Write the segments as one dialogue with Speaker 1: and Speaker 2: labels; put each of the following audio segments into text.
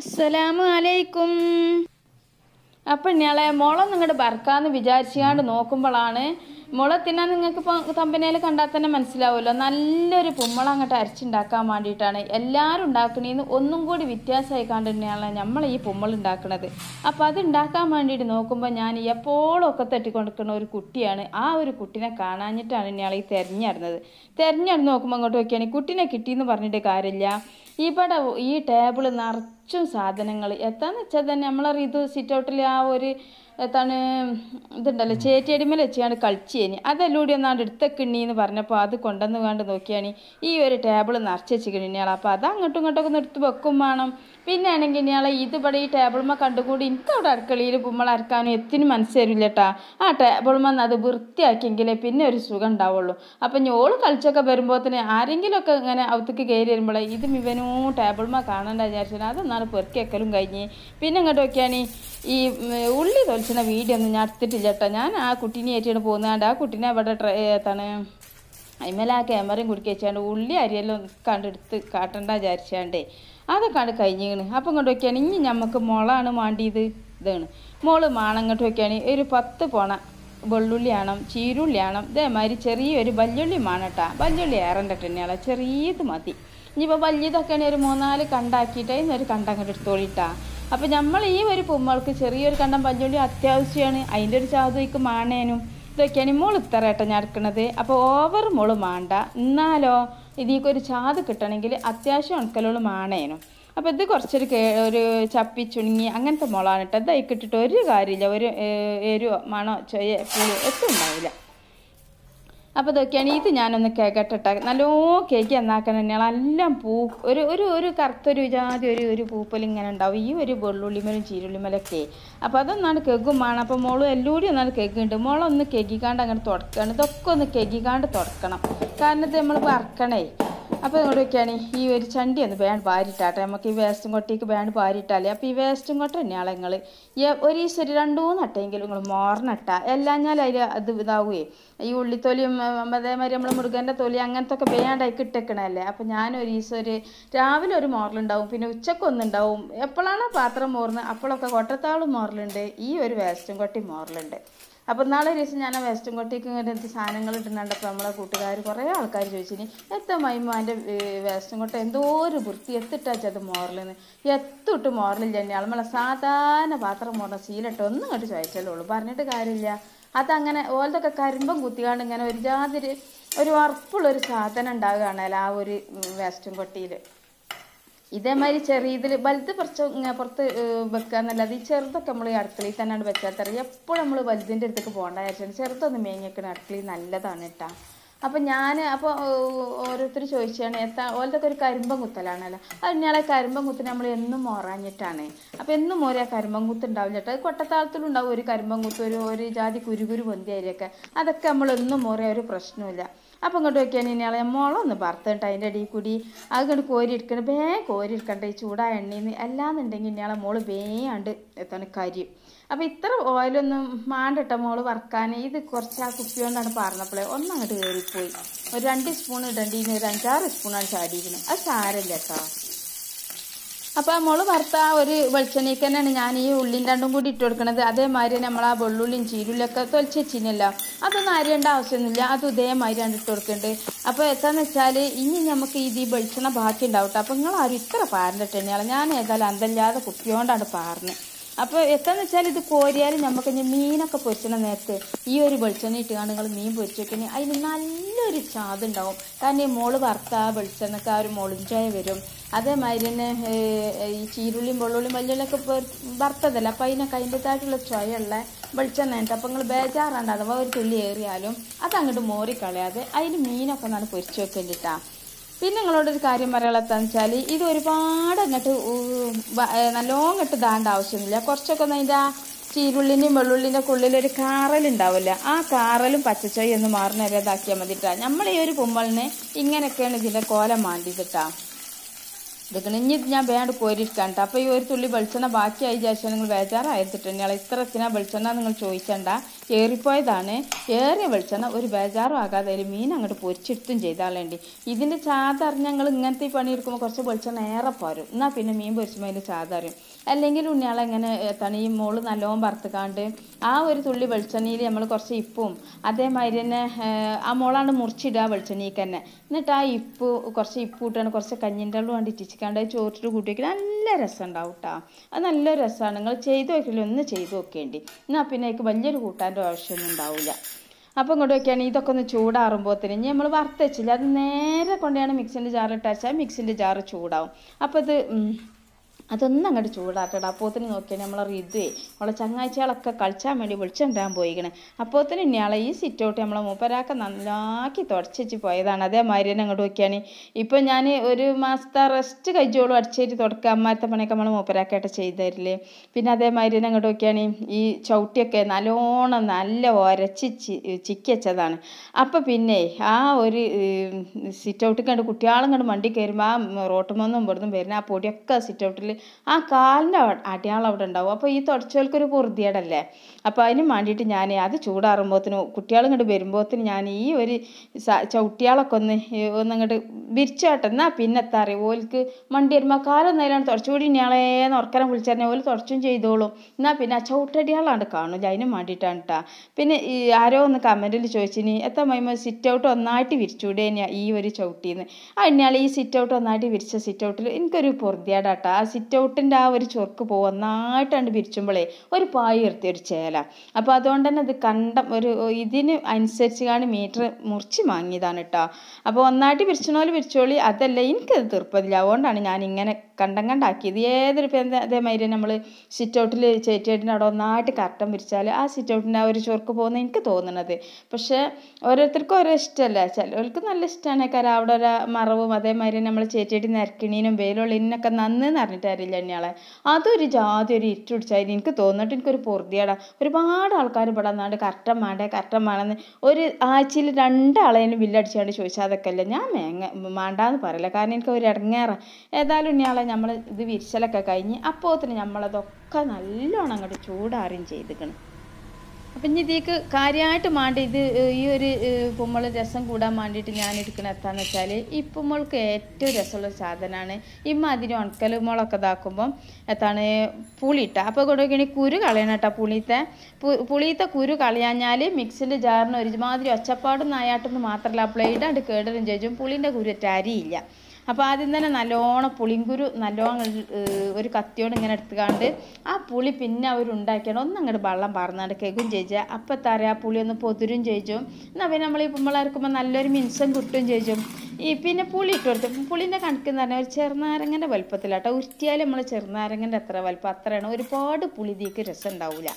Speaker 1: അസ്സലാമു അലൈക്കും അപ്പം ഇയാളെ മുള നിങ്ങളുടെ ഭർക്കാന്ന് വിചാരിച്ചാണ്ട് നോക്കുമ്പോഴാണ് മുള തിന്നാൻ നിങ്ങൾക്ക് ഇപ്പോൾ തമ്പനയിൽ കണ്ടാൽ തന്നെ മനസ്സിലാവുമല്ലോ നല്ലൊരു പുമ്മള അങ്ങോട്ട് അരച്ചുണ്ടാക്കാൻ വേണ്ടിയിട്ടാണ് എല്ലാവരും ഉണ്ടാക്കണേന്ന് ഒന്നും കൂടി വ്യത്യാസമായി കണ്ട് തന്നെയാണ് നമ്മൾ ഈ പുമ്മൾ ഉണ്ടാക്കുന്നത് അപ്പോൾ അത് ഉണ്ടാക്കാൻ വേണ്ടിയിട്ട് നോക്കുമ്പോൾ ഞാൻ എപ്പോഴും ഒക്കെ തട്ടിക്കൊണ്ടിരിക്കുന്ന ഒരു കുട്ടിയാണ് ആ ഒരു കുട്ടിനെ കാണാഞ്ഞിട്ടാണ് ഇയാൾ ഈ തിരഞ്ഞിടുന്നത് തിരഞ്ഞിടുന്ന് നോക്കുമ്പോൾ അങ്ങോട്ട് നോക്കിയാണ് കുട്ടിനെ കിട്ടിയെന്ന് പറഞ്ഞിട്ട് കാര്യമില്ല ഇവിടെ ഈ ടേബിൾ നിറ കുറച്ചും സാധനങ്ങൾ എത്താന്ന് വെച്ചാൽ തന്നെ നമ്മളറിയാം ഇത് സിറ്റ് ഔട്ടിൽ ആ ഒരു എത്താണ് ഇതുണ്ടല്ലോ ചേറ്റിയടിമേൽ വെച്ചാണ് കളിച്ചേനി അതെല്ലൂടി ഒന്നാണ്ട് എടുത്തക്കിണ്ണി എന്ന് പറഞ്ഞപ്പോൾ അത് കൊണ്ടുവന്ന് കണ്ട് നോക്കിയാണ് ഈ ഒരു ടേബിൾ നിറച്ച് വെച്ചിക്കണിയാൾ അപ്പോൾ അത് അങ്ങോട്ടും ഇങ്ങോട്ടൊക്കെ എടുത്ത് വെക്കും വേണം പിന്നെ ആണെങ്കിൽ ഇയാളെ ഇതിവിടെ ഈ ടേബിൾമ കണ്ടുകൂടി എനിക്ക് അവിടെ അടുക്കളയിൽ പുമ്മൾ അരക്കാനും എത്തിനും മനസ്സരില്ല കേട്ടാ ആ ടേബിൾമെന്ന് അത് വൃത്തിയാക്കിയെങ്കിലേ പിന്നെ ഒരു സുഖം ഉണ്ടാവുള്ളൂ അപ്പം ഞോള് കളിച്ചൊക്കെ തന്നെ ആരെങ്കിലുമൊക്കെ ഇങ്ങനെ അവത്തേക്ക് കയറി വരുമ്പോൾ ഇത് ഇവനും ടേബിൾമ കാണണ്ട വിചാരിച്ചാൽ അതൊന്നാണ് പെറുക്കിയൊക്കലും കഴിഞ്ഞ് പിന്നെ ഇങ്ങോട്ട് നോക്കിയാണ് ഈ ഉള്ളി തൊലിച്ചിന വീഡിയോ ഒന്നും ഞാൻ എടുത്തിട്ടില്ല കേട്ടോ ഞാൻ ആ കുട്ടീനെ ഏറ്റിയാണ് പോകുന്നതാണ്ട് ആ കുട്ടീനെ അവിടെ എത്താണ് അതിമേലെ ആ ക്യാമറയും കുടുക്കി വെച്ചാണ്ട് ഉള്ളി അരിയെല്ലാം കണ്ടെടുത്ത് കാട്ടണ്ട വിചാരിച്ചാണ്ടേ അതൊക്കെ ആണ് കഴിഞ്ഞേണ് അപ്പം ഇങ്ങോട്ട് നോക്കിയാണ് ഇനി നമുക്ക് മുളാണ് മാണ്ടിയത് ഇതാണ് മുള് മാണം ഇങ്ങോട്ട് ഒരു പത്ത് പോണ വെള്ളുള്ളി ആണം ചീരുള്ളി ആണം ഇതേമാതിരി ചെറിയൊരു വല്യുള്ളി മാണട്ടാ വല്യുള്ളി ഏറണ്ട തന്നെയാണ് ചെറിയത് മതി ഇനിയിപ്പോൾ വലിയതൊക്കെയാണ് ഒരു മൂന്നാല് കണ്ടാക്കിയിട്ട് ഒരു കണ്ടം അങ്ങോട്ട് എടുത്തോളിട്ടാ അപ്പോൾ നമ്മൾ ഈ ഒരു പൊമ്മൾക്ക് ചെറിയൊരു കണ്ടം വല്യുള്ളി അത്യാവശ്യമാണ് അതിൻ്റെ ഒരു ചാതുക്ക് മാണേനും ഇതൊക്കെയാണ് മുള് ഇത്ര കേട്ടോ ഞാൻ എടുക്കുന്നത് അപ്പോൾ ഓവർ മുള് മാണ്ട എന്നാലോ ഇതിക്ക് ഒരു ചാത് കിട്ടണമെങ്കിൽ അത്യാവശ്യം ഉണക്കലുകളും മാണേനു അപ്പോൾ ഇത് കുറച്ചൊരു ഒരു ചപ്പി ചുണുങ്ങി അങ്ങനത്തെ മുളാണ് കേട്ടോ ഇതായി ഒരു കാര്യമില്ല ഒരു എരിവോ മണോ ചൊയ്യ പുളി ഒട്ടും ഉണ്ടാവില്ല അപ്പോൾ ഇതൊക്കെയാണ് ഇത് ഞാനൊന്ന് കേക്കട്ടെ നല്ലോ കേക്ക് എന്നാക്കാൻ തന്നെയാണ് എല്ലാം പൂ ഒരു ഒരു ഒരു കറുത്തൊരു ജാതി ഒരു ഒരു പൂപ്പൽ ഇങ്ങനെ ഉണ്ടാവും ഈ ഒരു വെള്ളുള്ളിമലും ചീരുള്ളിമലൊക്കെ അപ്പോൾ അതൊന്നാണ് കേക്കും വേണം അപ്പോൾ മോളും കൂടി ഒന്നാണ് കേക്കുണ്ട് മോളൊന്ന് കേക്കിക്കാണ്ട് അങ്ങനെ തുടക്കുകയാണ് ഇതൊക്കെ ഒന്ന് കേക്കിക്കാണ്ട് തുടക്കണം കാരണം ഇത് നമ്മൾ വറക്കണേ അപ്പോൾ ഇങ്ങോട്ട് നോക്കിയാണ് ഈ ഒരു ചണ്ടി ഒന്ന് വേണ്ട വാരിട്ടാട്ടെ നമുക്ക് ഈ വേസ്റ്റും കൊട്ടിക്ക് വേണ്ട വാരിട്ടാലേ അപ്പോൾ ഈ വേസ്റ്റും കൊട്ട തന്നെയാണ് നിങ്ങൾ ഒരു ദിവസം രണ്ടു മൂന്നട്ടെങ്കിലും നിങ്ങൾ മോർന്നിട്ട എല്ലാം ഞാൻ അതിൽ അത് ഇതാവുകയെ ഈ ഉള്ളിത്തൊലിയും അതേമാതിരി നമ്മൾ മുരുകൻ്റെ തൊലി അങ്ങനത്തെ ഒക്കെ വേണ്ടായി കിട്ടിക്കണല്ലേ അപ്പോൾ ഞാൻ ഒരു ദിവസം ഒരു രാവിലെ ഒരു മോറലുണ്ടാവും പിന്നെ ഒന്നുണ്ടാവും എപ്പോഴാണ് പാത്രം മോറുന്നത് അപ്പോഴൊക്കെ കൊട്ടത്താളും മോറലുണ്ട് ഈ ഒരു വേസ്റ്റും കൊട്ടി മോറലുണ്ട് അപ്പോൾ നാളെ ദിവസം ഞാൻ ആ വെസ്റ്റും കൊട്ടയ്ക്ക് ഇങ്ങനത്തെ സാധനങ്ങൾ ഇട്ടുന്നുണ്ടപ്പോൾ നമ്മളെ കൂട്ടുകാർ കുറേ ആൾക്കാർ ചോദിച്ചിനി എത്ര മൈമാൻ്റെ വെസ്റ്റൻ കൊട്ട എന്തോ ഒരു വൃത്തി എത്തിട്ടാച്ചത് മോറലെന്ന് എത്തിട്ട് മോറലില്ല തന്നെ നമ്മളെ സാധാരണ പാത്രം മോറ സീലിട്ട് ഒന്നും ഇങ്ങോട്ട് ചോദിച്ചല്ലേ ഉള്ളൂ പറഞ്ഞിട്ട് കാര്യമില്ല അതങ്ങനെ ഓലതൊക്കെ കരിമ്പം കുത്തിക്കാണ്ട് ഇങ്ങനെ ഒരു ജാതിരി ഒരു വറുപ്പുള്ളൊരു സാധനം ഉണ്ടാവുകയാണല്ലോ ആ ഒരു വെസ്റ്റൻ കൊട്ടിയിൽ ഇതേമാതിരി ചെറിയ ഇതിൽ വലുത് കുറച്ച് പുറത്ത് വെക്കുക എന്നല്ലാതെ ഈ ചെറുതൊക്കെ നമ്മൾ ഈ അടുക്കളയിൽ തന്നെയാണ് വെച്ചാൽ തറിയ എപ്പോഴും നമ്മൾ വലുതിൻ്റെ അടുത്തേക്ക് പോകേണ്ട വിചാരിച്ചാണ് ചെറുതൊന്ന് മേഞ്ഞിക്കണ അടുക്കളയിൽ നല്ലതാണ് കേട്ടോ അപ്പം ഞാൻ അപ്പോൾ ഓരോരുത്തർ ചോദിച്ചാണ് എത്താ ഓലത്തൊക്കെ ഒരു കരിമ്പം കുത്തലാണല്ലോ അത് ഞാൻ ആ കരിമ്പം കുത്തിന് നമ്മൾ എന്നും ഓറാഞ്ഞിട്ടാണ് അപ്പോൾ എന്നും മോരെ ആ കരിമ്പം കുത്ത് ഉണ്ടാവില്ല കേട്ടോ അത് കൊട്ടത്താളത്തിലുണ്ടാവും ഒരു കരിമ്പം കുത്ത് ഒരു ഒരു ജാതി കുരുകുരു പൊന്തി അതൊക്കെ നമ്മൾ എന്നും മോറിയ ഒരു പ്രശ്നമില്ല അപ്പോൾ ഇങ്ങോട്ട് നോക്കിയാൽ ഇനിയാളെ മുളൊന്ന് പറത്തിട്ട് അതിൻ്റെ അടിയിൽ കൂടി കോരി കണ്ട് കോരിയെടുക്കണം ബേ കോരിയെടുക്കണ്ട ഈ ചൂടായ എണ്ണയിൽ നിന്ന് അല്ലാന്നുണ്ടെങ്കിൽ ഇനിയാളെ മോള് വേണ്ട് എത്താണ് കരിയും അപ്പം ഇത്ര ഓയിലൊന്നും മാണ്ടിട്ട മോള് വറക്കാൻ ഇത് കുറച്ച് ആ കുപ്പി കൊണ്ടാണ് പറഞ്ഞപ്പോഴേ ഒന്നങ്ങോട്ട് കയറിപ്പോയി ഒരു രണ്ട് സ്പൂൺ ഇടേണ്ടിന്ന് ഒരു അഞ്ചാറ് സ്പൂണാണ് ചാടിയിരിക്കുന്നത് അത് സാരല്ല കേട്ടോ അപ്പോൾ നമ്മൾ വറുത്ത ആ ഒരു വെളിച്ചെണ്ണയ്ക്ക് തന്നെയാണ് ഞാൻ ഈ ഉള്ളിയും രണ്ടും കൂടി ഇട്ട് കൊടുക്കുന്നത് അതേമാതിരി നമ്മൾ ആ വെള്ളുള്ളിയും ചീരുള്ളിയൊക്കെ തൊലിച്ച് വെച്ചിരുന്നല്ലോ അതൊന്നും അരിയേണ്ട ആവശ്യമൊന്നുമില്ല അത് ഇതേമാതിരിയാണ് ഇട്ട് കൊടുക്കേണ്ടത് അപ്പോൾ എത്താന്ന് വെച്ചാൽ ഇനി നമുക്ക് ഇത് ഈ വെളിച്ചെണ്ണ ബാക്കി ഉണ്ടാവും അപ്പോൾ നിങ്ങൾ ആരും ഇത്ര പാരണ്ടിട്ടാണ് ഞാൻ ഏതായാലും അന്തല്ലാതെ കുപ്പിയോണ്ടാണ് പാറുന്നത് അപ്പോൾ എത്താന്ന് വെച്ചാൽ ഇത് കോരിയാൽ നമുക്ക് ഇനി മീനൊക്കെ പൊരിച്ചണ നേരത്തെ ഈ ഒരു വെളിച്ചെണ്ണ ഇട്ടുകൊണ്ട് നിങ്ങൾ മീൻ പൊരിച്ചു വെക്കണേ അതിന് നല്ല ചെറിയൊരു ചാതുണ്ടാവും കാരണം ഈ മോള് വറുത്താ വെളിച്ചെണ്ണക്ക് ആ ഒരു മുളിഞ്ചായ വരും അതേമാതിരി തന്നെ ഈ ചീരുള്ളിയും വെള്ളുള്ളിയും മല്ലിയിലൊക്കെ വറുത്തതല്ല അപ്പം അതിനൊക്കെ അതിൻ്റെതായിട്ടുള്ള ചുവയുള്ള വെളിച്ചെണ്ണ അപ്പം നിങ്ങൾ ബേജാറാണ്ട് അഥവാ ഒരു തുള്ളി ഏറിയാലും അത് അങ്ങോട്ട് മോറിക്കളയാതെ അതിന് മീനൊക്കെ ഒന്നാണ് പൊരിച്ച് വെക്കേണ്ടിട്ടാ പിന്നെ നിങ്ങളോടൊരു ഒരു കാര്യം പറയാനുള്ളതെന്ന് വെച്ചാൽ ഇത് ഒരുപാട് അങ്ങോട്ട് നല്ലോണം ദാണ്ട ഇതാണ്ട ആവശ്യമില്ല കുറച്ചൊക്കെ ഒന്ന് അതിൻ്റെ ചീരുള്ളിൻ്റെയും വെള്ളുള്ളിൻ്റെ ഉള്ളിലൊരു കാറലുണ്ടാവില്ല ആ കാറലും പച്ചച്ചോയി ഒന്ന് മാറുന്ന ഇതാക്കിയാൽ മതിട്ടാ നമ്മൾ ഈ ഒരു കുമ്പളിനെ ഇങ്ങനെയൊക്കെയാണ് ഇതിൻ്റെ കോല മാണ്ടിട്ടാ ഇത് ഇനി ഞാൻ വേണ്ട കോരിയിരിക്കാണ്ട് അപ്പോൾ ഈ ഒരു തുള്ളി വെളിച്ചെണ്ണ ബാക്കിയായി വിചാരിച്ചാൽ നിങ്ങൾ ബേജാറായിരുത്തിട്ടുണ്ട് ഇയാൾ വെളിച്ചെണ്ണ നിങ്ങൾ ചോദിച്ചണ്ട കയറിപ്പോയതാണ് ഏറിയ വെളിച്ചെണ്ണ ഒരു ബേജാറും ആകാതെ ഒരു മീൻ അങ്ങോട്ട് പൊരിച്ചെടുത്തും ചെയ്താലേണ്ടി വേണ്ടി ഇതിൻ്റെ ചാതറിഞ്ഞങ്ങൾ ഇങ്ങനത്തെ പണിയെടുക്കുമ്പോൾ കുറച്ച് വെളിച്ചെണ്ണ ഏറെ പോരും എന്നാൽ പിന്നെ മീൻ പൊരിച്ചുമ്പോൾ അതിൻ്റെ ചാതറിയും അല്ലെങ്കിൽ ഉണ്ണിയാളെ ഇങ്ങനെ തണിയും മോള് നല്ലോണം വറുത്തുകാണ്ട് ആ ഒരു തുള്ളി വെളിച്ചെണ്ണയിൽ നമ്മൾ കുറച്ച് ഇപ്പും അതേമാതിരി തന്നെ ആ മോളാണ് മുറിച്ചിടുക വെളിച്ചെണ്ണയിൽ തന്നെ എന്നിട്ട് ആ ഇപ്പ് കുറച്ച് ഇപ്പ് കൂട്ടാണ് കുറച്ച് കഞ്ഞിൻ്റെ വെള്ളം വേണ്ടി ഇറ്റിച്ചിക്കാണ്ട് ചോറ്റിട്ട് കൂട്ടി വയ്ക്കുക നല്ല രസം ഉണ്ടാവും കേട്ടോ അത് നല്ല രസമാണ് നിങ്ങൾ ചെയ്ത് വയ്ക്കില്ല ഒന്ന് ചെയ്ത് നോക്കേണ്ടി എന്നാൽ പിന്നെ അതിക്ക് വലിയൊരു കൂട്ടാൻ്റെ ഒരു ആവശ്യമൊന്നും ഉണ്ടാവില്ല അപ്പം ഇങ്ങോട്ട് വയ്ക്കുകയാണ് ഇതൊക്കെ ഒന്ന് ചൂടാറുമ്പോൾ ഇനി നമ്മൾ വറുത്തച്ചില്ല അത് നേരെ കൊണ്ടുപോയാണ് മിക്സിൻ്റെ ജാറിൽ ഇട്ടച്ചാൽ മിക്സിൻ്റെ ജാറ് ചൂടാവും അപ്പോൾ ഇത് അതൊന്നും അങ്ങോട്ട് ചൂടാക്കട്ടെ അപ്പോത്തിന് നോക്കി നമ്മളെ റിതുവേ അവളെ ചങ്ങാച്ചകളൊക്കെ കളിച്ചാൻ വേണ്ടി വിളിച്ചുണ്ടാകാൻ പോയിക്കണേ അപ്പോത്തിന് ഇനിയാളെ ഈ സിറ്റൗട്ട് നമ്മളെ മൂപ്പരാക്ക നന്നാക്കി തുടച്ചു പോയതാണ് അതേമാതിരി തന്നെ അങ്ങോട്ട് നോക്കിയാണ് ഇപ്പോൾ ഞാൻ ഒരു മാസത്തെ റെസ്റ്റ് കഴിച്ചോളും അടിച്ചേറ്റ് തുടക്കുക അമ്മാരത്തെ പണിയൊക്കെ നമ്മളെ മൂപ്പരാക്കായിട്ട് ചെയ്തരില്ലേ പിന്നെ അതേമാതിരി തന്നെ അങ്ങോട്ട് നോക്കിയാണ് ഈ ചവിട്ടിയൊക്കെ നല്ലോണം നല്ല ഒരച്ച് ചിക്കച്ചതാണ് അപ്പോൾ പിന്നെ ആ ഒരു സിറ്റൗട്ടിൽ കണ്ട് കുട്ടികളും കണ്ട് മണ്ടി കയറുമ്പോൾ ആ റോട്ടമൊന്നും ഇവിടുന്ന് വരുന്ന ആ പൊടിയൊക്കെ സിറ്റൗട്ടിൽ ആ കാലിൻ്റെ അടയാളം അവിടെ ഉണ്ടാവും അപ്പോൾ ഈ തുടച്ചോൽക്കൊരു പൊറുതിയേടല്ലേ അപ്പോൾ അതിന് വേണ്ടിയിട്ട് ഞാൻ അത് ചൂടാറുമ്പോഴത്തേനും കുട്ടികൾ ഇങ്ങോട്ട് വരുമ്പോഴത്തേനും ഞാൻ ഈ ഒരു ചവിട്ടിയാളൊക്കെ ഒന്ന് ഒന്നങ്ങോട്ട് വിരിച്ചോട്ടെ എന്നാൽ പിന്നെ എത്താ അറിയുക ഓൽക്ക് മണ്ടി വരുമ്പോൾ കാലൊന്നതിലാണ് തുടച്ചുകൂടി ഇയാളേന്ന് ഉറക്കനെ വിളിച്ചറിഞ്ഞാൽ ഓല് തുടച്ചും ചെയ്തോളും എന്നാൽ പിന്നെ ആ ചവിട്ടടിയാളാണ് കാണില്ല അതിനും വേണ്ടിയിട്ടാണ് കേട്ടോ പിന്നെ ഈ ആരോ ഒന്ന് കമൻറ്റിൽ ചോദിച്ചിന് എത്ര മൈമ സിറ്റ് ഔട്ട് ഒന്നായിട്ട് വിരിച്ചുകൂടെ ഈ ഒരു ചവിട്ടിന്ന് ആ ഇനിയാൾ ഈ സിറ്റ് ഔട്ട് ഒന്നായിട്ട് വിരിച്ച സിറ്റ് ഔട്ടിൽ എനിക്കൊരു പൊറുതിയാടാട്ടോ ആ സിറ്റ് സിറ്റ് ഔട്ടിൻ്റെ ആ ഒരു ചൊർക്ക് പോവാൻ നന്നായിട്ടാണ് വിരിച്ചുമ്പോഴേ ഒരു പായ ഉയർത്തി ഒരു ചേല അപ്പോൾ അതുകൊണ്ട് തന്നെ അത് കണ്ടം ഒരു ഇതിന് അനുസരിച്ചാണ് മീറ്റർ മുറിച്ച് വാങ്ങിയതാണ് കേട്ടോ അപ്പോൾ ഒന്നായിട്ട് പിരിച്ചോളി വിരിച്ചോളി അതല്ല എനിക്കത് തീർപ്പതില്ല അതുകൊണ്ടാണ് ഞാൻ ഇങ്ങനെ കണ്ടം കണ്ടാക്കിയത് ഏതൊരു അതേമാതിരി നമ്മൾ സിറ്റ് ഔട്ടിൽ ചേറ്റിയേട്ടിൻ്റെ അവിടെ ഒന്നായിട്ട് കർട്ടൻ വിരിച്ചാൽ ആ സിറ്റ് ഔട്ടിൻ്റെ ആ ഒരു ചൊർക്ക് പോകുന്ന എനിക്ക് തോന്നുന്നത് പക്ഷേ ഓരോരുത്തർക്കും ഓരോ ഇഷ്ടമല്ല ചിലർക്ക് നല്ല ഇഷ്ടമാണ് കാരണം അവിടെ ഒരു മറവും അതേമാതിരി നമ്മൾ ചേറ്റിയേട്ടി നിരക്കിണീനും വെയിലുള്ളിനൊക്കെ നന്ന് എന്ന് പറഞ്ഞിട്ട് തരില്ല എന്നെയാളെ അതൊരു ജാതി ഒരു ഇരുട്ടുടിച്ചായിരുന്നു എനിക്ക് തോന്നിട്ട് എനിക്കൊരു പൊറുതിയാടാ ഒരുപാട് ആൾക്കാർ ഇവിടെ നിന്നാണ്ട് കറക്റ്റം വേണ്ടേ കറക്റ്റം വേണമെന്ന് ഒരു ആഴ്ചയിൽ രണ്ടാളേനും ബില്ലടിച്ചാണ്ട് ചോദിച്ചാൽ അതൊക്കെ അല്ല ഞാൻ മേങ്ങ വേണ്ടാന്ന് പറയില്ല കാരണം എനിക്ക് ഒരു ഇറങ്ങേറ ഏതായാലും ഇനിയാളെ നമ്മൾ ഇത് വിരിച്ചലൊക്കെ കഴിഞ്ഞ് അപ്പോത്തിന് നമ്മളതൊക്കെ നല്ലോണം അങ്ങോട്ട് ചൂടാറും ചെയ്തിക്കണം അപ്പം ഇനി ഇതിലേക്ക് കാര്യമായിട്ട് മാണ്ടി ഇത് ഈ ഒരു പുമ്മൾ രസം കൂടാൻ വേണ്ടിയിട്ട് ഞാൻ എടുക്കണ എത്താന്ന് വെച്ചാൽ ഈ പുമ്മൾക്ക് ഏറ്റവും രസമുള്ള സാധനമാണ് ഈ മതിരി ഉണക്കൽ മുളൊക്കെ ഇതാക്കുമ്പം എത്താണ് പുളിയിട്ട അപ്പോൾ കൊടുക്കണി കുരു കളയണം കേട്ടോ പുളിയത്തെ പുളിയത്തെ കുരു കളയാഞ്ഞാൽ മിക്സിൻ്റെ ജാറിന് ഒരുമാതിരി ഒച്ചപ്പാടും നായാട്ടൊന്നും മാത്രമല്ല ബ്ലേഡ് അണ്ട് കേടലും ചോദിച്ചും പുളീൻ്റെ കുരു അരിയില്ല അപ്പോൾ ആദ്യം തന്നെ നല്ലോണം പുളിങ്കുരു നല്ലോണം ഒരു കത്തിയോട് ഇങ്ങനെ എടുത്തുകാണ്ട് ആ പുളി പിന്നെ അവർ ഉണ്ടാക്കിയാണ് ഒന്ന് അങ്ങോട്ട് വെള്ളം പറന്നാണ്ട് കേൾക്കും ചേച്ചാൽ അപ്പോൾ ആ പുളി ഒന്ന് പൊതിരും ചേച്ചും എന്നാൽ പിന്നെ നമ്മൾ ഈ പുമ്പളർക്കുമ്പോൾ നല്ലൊരു മിൻസം കിട്ടും ചേച്ചും ഈ പിന്നെ പുളി ഇട്ട് കൊടുത്തു പുളിൻ്റെ കണക്കെന്ന് പറഞ്ഞാൽ ഒരു ചെറുനാരങ്ങൻ്റെ വലുപ്പത്തിലാട്ടോ ഉരുത്തിയാലും നമ്മൾ ചെറുനാരങ്ങൻ്റെ എത്ര വലുപ്പം അത്രയാണ് ഒരുപാട് പുളി തീക്ക് രസം ഉണ്ടാവില്ല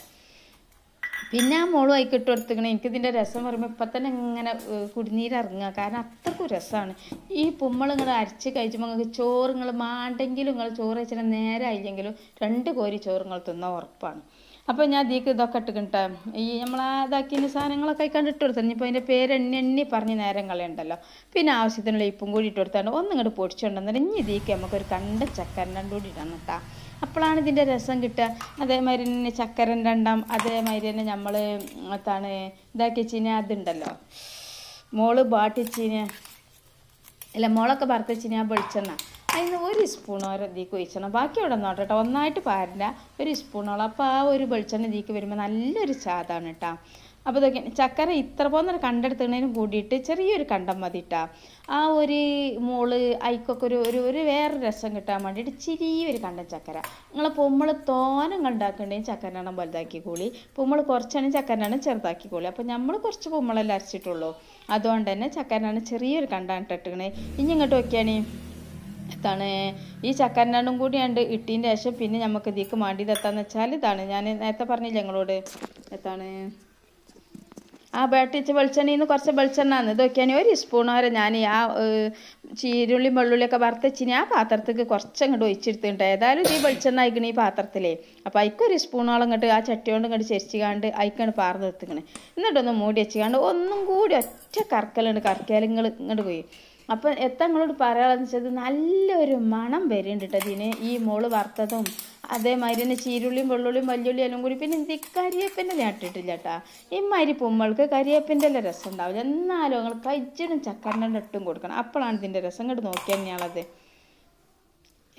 Speaker 1: പിന്നെ ആ മോളും അതിക്ക് ഇട്ട് കൊടുത്തിങ്ങനെ എനിക്ക് രസം വരുമ്പോൾ ഇപ്പം തന്നെ ഇങ്ങനെ കുടിനീരിറങ്ങുക കാരണം അത്രക്കും രസമാണ് ഈ പുമ്മളിങ്ങൾ അരച്ച് കഴിച്ചപ്പോൾ നിങ്ങൾക്ക് ചോറുങ്ങൾ മാണ്ടെങ്കിലും നിങ്ങൾ ചോറ് വെച്ചിട്ട് നേരെ ആയില്ലെങ്കിലും രണ്ട് കോരി ചോറ് നിങ്ങൾ തിന്നാൽ ഉറപ്പാണ് അപ്പോൾ ഞാൻ ഇതിക്ക് ഇതൊക്കെ ഇട്ടുകിട്ട ഈ നമ്മളെ ഇതാക്കിയ സാധനങ്ങളൊക്കെ കണ്ട് ഇട്ട് കൊടുത്തു ഇനിയിപ്പോൾ അതിൻ്റെ പേര് എണ്ണി എണ്ണി പറഞ്ഞ് നേരം കളയണ്ടല്ലോ പിന്നെ ആവശ്യത്തിനുള്ള ഇപ്പം കൂടി ഇട്ട് കൊടുത്താണ്ട് ഒന്നും ഇങ്ങോട്ട് പൊടിച്ചുകൊണ്ടെന്നിട്ട് ഇനി ഇതിക്ക് നമുക്കൊരു കണ്ട ചക്കരൻ രണ്ടും കൂടി ഇടണം കേട്ടോ അപ്പോഴാണ് ഇതിൻ്റെ രസം കിട്ടുക അതേമാതിരി തന്നെ ചക്കരൻ രണ്ടാം അതേമാതിരി തന്നെ നമ്മൾ എന്താണ് ഇതാക്കി വെച്ചുകഴിഞ്ഞാൽ അതുണ്ടല്ലോ മോള് ബാട്ടിച്ചീന് അല്ല മോളൊക്കെ വറുത്തച്ചിന് ആ വെളിച്ചെണ്ണ അതിന് ഒരു സ്പൂണോരം ഇതിലേക്ക് ഒഴിച്ചണം ബാക്കി ഇവിടെ നിന്നോട്ടെ കേട്ടോ ഒന്നായിട്ട് പാരില്ല ഒരു സ്പൂണോളം അപ്പോൾ ആ ഒരു വെളിച്ചെണ്ണ ഇതിക്ക് വരുമ്പോൾ നല്ലൊരു ചാതാണ് കേട്ടോ അപ്പോൾ ഇതൊക്കെ ചക്കര ഇത്ര പോകുന്ന കണ്ടെടുത്തതിനും കൂടിയിട്ട് ചെറിയൊരു കണ്ടം മതി കേട്ടോ ആ ഒരു മോള് അയിക്കൊക്കെ ഒരു ഒരു ഒരു വേറെ രസം കിട്ടാൻ വേണ്ടിയിട്ട് ചെറിയൊരു കണ്ടം ചക്കര നിങ്ങളെ പൊമ്മൾ തോനം കണ്ടാക്കേണ്ടതും ചക്കരനാണ് വലുതാക്കി കൂളി പൊമ്മൾ കുറച്ചാണെങ്കിൽ ചക്കരനാണ് ചെറുതാക്കി കൂളി അപ്പോൾ നമ്മൾ കുറച്ച് പൊമ്മളെല്ലാം അരച്ചിട്ടുള്ളൂ അതുകൊണ്ട് തന്നെ ചക്കരനാണ് ചെറിയൊരു കണ്ടാണ് ഇട്ടിട്ടുണ്ടെങ്കിൽ ഇനി ഇങ്ങോട്ട് നോക്കിയാണേ ഇതാണ് ഈ ചക്കരനാടും കൂടി ഉണ്ട് ശേഷം പിന്നെ നമുക്ക് ഇതിക്ക് മാണ്ടി എത്താന്ന് വെച്ചാൽ ഇതാണ് ഞാൻ നേരത്തെ പറഞ്ഞില്ല ഞങ്ങളോട് എത്താണ് ആ ബാട്ടിച്ച വെളിച്ചെണ്ണയിൽ നിന്ന് കുറച്ച് വെളിച്ചെണ്ണ എന്ന് ഇതൊക്കെയാണ് ഒരു സ്പൂൺ വരെ ഞാൻ ആ ചീരുള്ളിയും വെള്ളുള്ളിയൊക്കെ വറുത്തച്ചിന് ആ പാത്രത്തേക്ക് കുറച്ച് അങ്ങോട്ട് ഒഴിച്ചെടുത്തിട്ടുണ്ട് ഏതായാലും ഈ വെളിച്ചെണ്ണ അയക്കണ ഈ പാത്രത്തിലേ അപ്പം അതിക്കൊരു സ്പൂണോളം ഇങ്ങോട്ട് ആ ചട്ടിയോണ്ട് ഇങ്ങോട്ട് ചെരിച്ചുകാണ്ട് അതിക്കാണ് പാർന്ന് എത്തിക്കണേ എന്നിട്ടൊന്ന് മൂടി വെച്ചുകാണ്ട് ഒന്നും കൂടി ഒറ്റ കറക്കലുണ്ട് കറക്കലങ്ങൾ ഇങ്ങോട്ട് പോയി അപ്പോൾ നിങ്ങളോട് പറയാമെന്ന് വെച്ചത് നല്ലൊരു മണം വരേണ്ടി ഇതിന് ഈ മോള് വറുത്തതും അതേമാതിരി തന്നെ ചീരുള്ളിയും വെള്ളുള്ളിയും വല്യുള്ളിയും എല്ലാം കൂടി പിന്നെ ഇത് കരിയേപ്പിൻ്റെ ഞാട്ടിട്ടില്ല കേട്ടാ ഇമാതിരി പൊമ്മൾക്ക് കരിയേപ്പിൻ്റെ എല്ലാം രസം ഉണ്ടാവില്ല എന്നാലും നിങ്ങൾ കജ്ജിടും ചക്കറിൻ്റെ ഇട്ടും കൊടുക്കണം അപ്പോഴാണ് ഇതിൻ്റെ രസം ഇങ്ങോട്ട് നോക്കിയാൽ ഞാനത്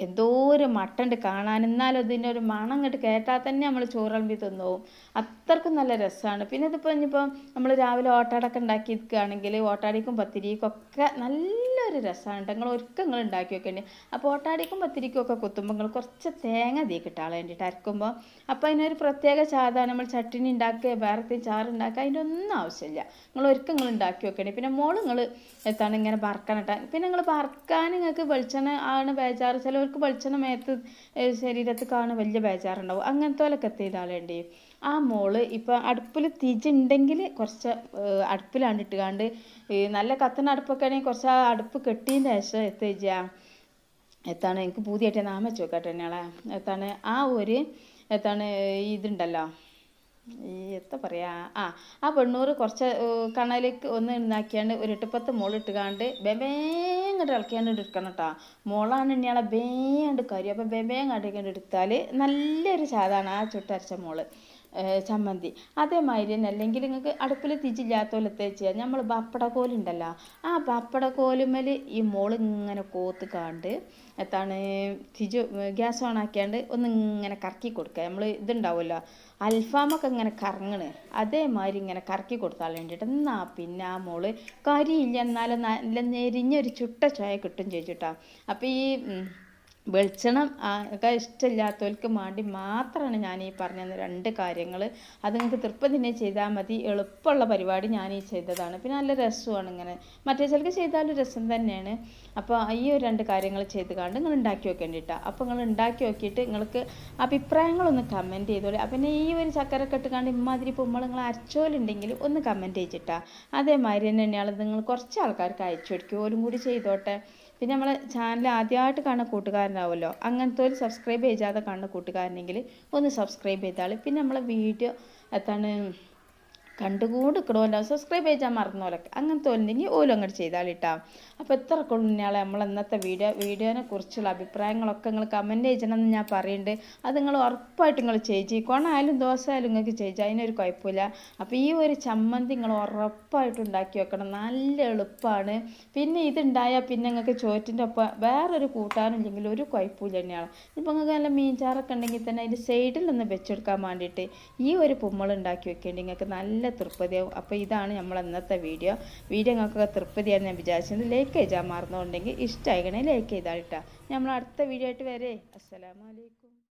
Speaker 1: എന്തോ ഒരു മട്ടുണ്ട് കാണാൻ എന്നാലും അതിൻ്റെ ഒരു മണം അങ്ങോട്ട് കേട്ടാൽ തന്നെ നമ്മൾ ചോറളമ്പി തിന്നുപോകും അത്രക്കും നല്ല രസമാണ് പിന്നെ ഇതിപ്പോൾ ഇനിയിപ്പോൾ നമ്മൾ രാവിലെ ഓട്ടാടൊക്കെ ഉണ്ടാക്കി നിൽക്കുകയാണെങ്കിൽ ഓട്ടാടിക്കും പത്തിരിക്കും ഒക്കെ നല്ല ഒരു രസമാണ് നിങ്ങൾ ഒരുക്കം നിങ്ങൾ ഉണ്ടാക്കി വെക്കേണ്ടി അപ്പോൾ ഓട്ടാടിക്കും പത്തിരിക്കും ഒക്കെ കുത്തുമ്പോൾ നിങ്ങൾ കുറച്ച് തേങ്ങ തീ കിട്ടാൻ വേണ്ടിയിട്ട് അരക്കുമ്പോൾ അപ്പോൾ അതിനൊരു പ്രത്യേക ചാതാണ് നമ്മൾ ചട്ടിനി ഉണ്ടാക്കുക ചാറ് ചാറുണ്ടാക്കുക അതിൻ്റെ ഒന്നും ആവശ്യമില്ല നിങ്ങൾ ഒരുക്കം നിങ്ങൾ ഉണ്ടാക്കി വെക്കേണ്ടി പിന്നെ മോള് നിങ്ങൾ എത്താണ് ഇങ്ങനെ വറക്കാനിട്ട പിന്നെ നിങ്ങൾ പറക്കാൻ നിങ്ങൾക്ക് വെളിച്ചെണ്ണ ആണ് ബേജാറ് ചിലവർക്ക് വെളിച്ചെണ്ണ മേത്ത് ശരീരത്ത് കാണുന്ന വലിയ ബേജാറുണ്ടാവും അങ്ങനത്തെ പോലൊക്കെ എത്തിയതാളേണ്ടി ആ മോള് ഇപ്പൊ അടുപ്പിൽ തിജുണ്ടെങ്കിൽ കുറച്ച് അടുപ്പിലാണ് ഇട്ടുകാണ്ട് നല്ല കത്തുന്ന അടുപ്പൊക്കെ ആണെങ്കിൽ കുറച്ച് ആ അടുപ്പ് കെട്ടിയതിന് ശേഷം എത്തു ചെയ്യാ എത്താണ് എനിക്ക് പൂതിയായിട്ട് നാമ വെച്ച് വെക്കട്ടെ എത്താണ് ആ ഒരു എത്താണ് ഇതുണ്ടല്ലോ ഈ എത്ര പറയാ ആ ആ പെണ്ണൂറ് കുറച്ച് കണലേക്ക് ഒന്ന് ഉണ്ടാക്കിയാണ്ട് ഒരു എട്ടുപ്പത്ത് മോളിട്ടുകാണ്ട് ബേബേങ്ങട്ട് ഇളക്കിയാണ്ട് എടുക്കണം കേട്ടോ മോളാണ് ഇനിയാളെ ബേങ്ങണ്ട് കരി അപ്പോൾ ബേബേങ്ങാട്ടിക്കാണ്ട് എടുത്താൽ നല്ലൊരു ചാതാണ് ആ ചുട്ടരച്ച മോള് ചമ്മന്തി അതേമാതിരി തന്നെ അല്ലെങ്കിൽ നിങ്ങൾക്ക് അടുപ്പിൽ തിജില്ലാത്തോലെ തേച്ച് നമ്മൾ ബപ്പടക്കോലുണ്ടല്ലോ ആ ബപ്പടക്കോലുമേൽ ഈ മോള് ഇങ്ങനെ കോത്ത് കാണ്ട് എത്താണ് തിജു ഗ്യാസ് ഓൺ ആക്കിയാണ്ട് ഒന്ന് ഇങ്ങനെ കറക്കി കൊടുക്കുക നമ്മൾ ഇതുണ്ടാവുമല്ലോ അൽഫാമൊക്കെ ഇങ്ങനെ കറങ്ങണ് അതേമാതിരി ഇങ്ങനെ കറക്കി കൊടുത്താൽ വേണ്ടിയിട്ട് എന്നാ പിന്നെ ആ മോള് കരിയില്ല എന്നാലും നല്ല നെരിഞ്ഞൊരു ചുട്ട ചായ കിട്ടും ചേച്ചിട്ടാ അപ്പോൾ ഈ വെളിച്ചെണ്ണം ഒക്കെ ഇഷ്ടമില്ലാത്തവർക്ക് വേണ്ടി മാത്രമാണ് ഞാൻ ഈ പറഞ്ഞ രണ്ട് കാര്യങ്ങൾ അത് നിങ്ങൾക്ക് തന്നെ ചെയ്താൽ മതി എളുപ്പമുള്ള പരിപാടി ഞാൻ ഈ ചെയ്തതാണ് പിന്നെ നല്ല രസമാണ് ഇങ്ങനെ മറ്റേ ചിലർക്ക് ചെയ്താലും രസം തന്നെയാണ് അപ്പോൾ ഈ ഒരു രണ്ട് കാര്യങ്ങൾ ചെയ്ത് കണ്ട് നിങ്ങൾ ഉണ്ടാക്കി വെക്കേണ്ടി കേട്ടോ അപ്പോൾ നിങ്ങൾ ഉണ്ടാക്കി നോക്കിയിട്ട് നിങ്ങൾക്ക് അഭിപ്രായങ്ങളൊന്ന് കമൻറ്റ് ചെയ്തോളി അപ്പം പിന്നെ ഈ ഒരു ചക്കരൊക്കെ ഇട്ട് കണ്ട് ഇമാതിരി പൊമ്മൾ നിങ്ങൾ അരച്ചോലുണ്ടെങ്കിൽ ഒന്ന് കമൻറ്റ് ചെയ്തിട്ടാ അതേമാതിരി തന്നെയാണ് നിങ്ങൾ കുറച്ച് ആൾക്കാർക്ക് അയച്ചു കൊടുക്കും ഓരും കൂടി ചെയ്തോട്ടെ പിന്നെ നമ്മൾ ചാനൽ ആദ്യമായിട്ട് കാണുന്ന കൂട്ടുകാരനാവുമല്ലോ അങ്ങനത്തെ ഒരു സബ്സ്ക്രൈബ് ചെയ്യാതെ കാണുന്ന കൂട്ടുകാരനെങ്കിൽ ഒന്ന് സബ്സ്ക്രൈബ് ചെയ്താൽ പിന്നെ നമ്മളെ വീഡിയോ എത്താണ് കണ്ടുകൂടി ഇക്കണമല്ലോ സബ്സ്ക്രൈബ് ചെയ്യാൻ മറന്നോലൊക്കെ അങ്ങനത്തെ ഉണ്ടെങ്കിൽ ഓലും അങ്ങോട്ട് ചെയ്താളിട്ടാ അപ്പോൾ എത്ര ഇയാളെ നമ്മൾ ഇന്നത്തെ വീഡിയോ വീഡിയോനെ കുറിച്ചുള്ള അഭിപ്രായങ്ങളൊക്കെ നിങ്ങൾ കമൻറ്റ് ചെയ്യണമെന്ന് ഞാൻ പറയുന്നുണ്ട് അത് നിങ്ങൾ ഉറപ്പായിട്ട് നിങ്ങൾ ചേച്ചി കൊണായാലും ദോശ ആയാലും നിങ്ങൾക്ക് ചേച്ചി അതിനൊരു കുഴപ്പമില്ല അപ്പോൾ ഈ ഒരു ചമ്മന്തി നിങ്ങൾ ഉറപ്പായിട്ട് ഉണ്ടാക്കി വെക്കണം നല്ല എളുപ്പമാണ് പിന്നെ ഇതുണ്ടായാൽ പിന്നെ നിങ്ങൾക്ക് ചോറ്റിൻ്റെ ഒപ്പം വേറൊരു കൂട്ടാനും ഇല്ലെങ്കിൽ ഒരു കുഴപ്പമില്ല തന്നെയാണ് ഇപ്പോൾ നിങ്ങൾക്ക് നല്ല മീൻചാറൊക്കെ ഉണ്ടെങ്കിൽ തന്നെ അതിൻ്റെ സൈഡിൽ നിന്ന് വെച്ചെടുക്കാൻ വേണ്ടിയിട്ട് ഈ ഒരു പുമ്മൾ ഉണ്ടാക്കി വെക്കേണ്ടി നിങ്ങൾക്ക് നല്ല നല്ല തൃപ്തിയാവും അപ്പോൾ ഇതാണ് നമ്മൾ ഇന്നത്തെ വീഡിയോ വീഡിയോ നിങ്ങൾക്കൊക്കെ തൃപ്തിയാണെന്ന് ഞാൻ വിചാരിച്ചത് ലൈക്ക് ചെയ്യാൻ മറന്നുകൊണ്ടെങ്കിൽ ഇഷ്ടമായിക്കണേ ലൈക്ക് ചെയ്താൽ കേട്ടോ നമ്മൾ അടുത്ത വീഡിയോ ആയിട്ട് വരേ അസ്സലാമലൈക്കും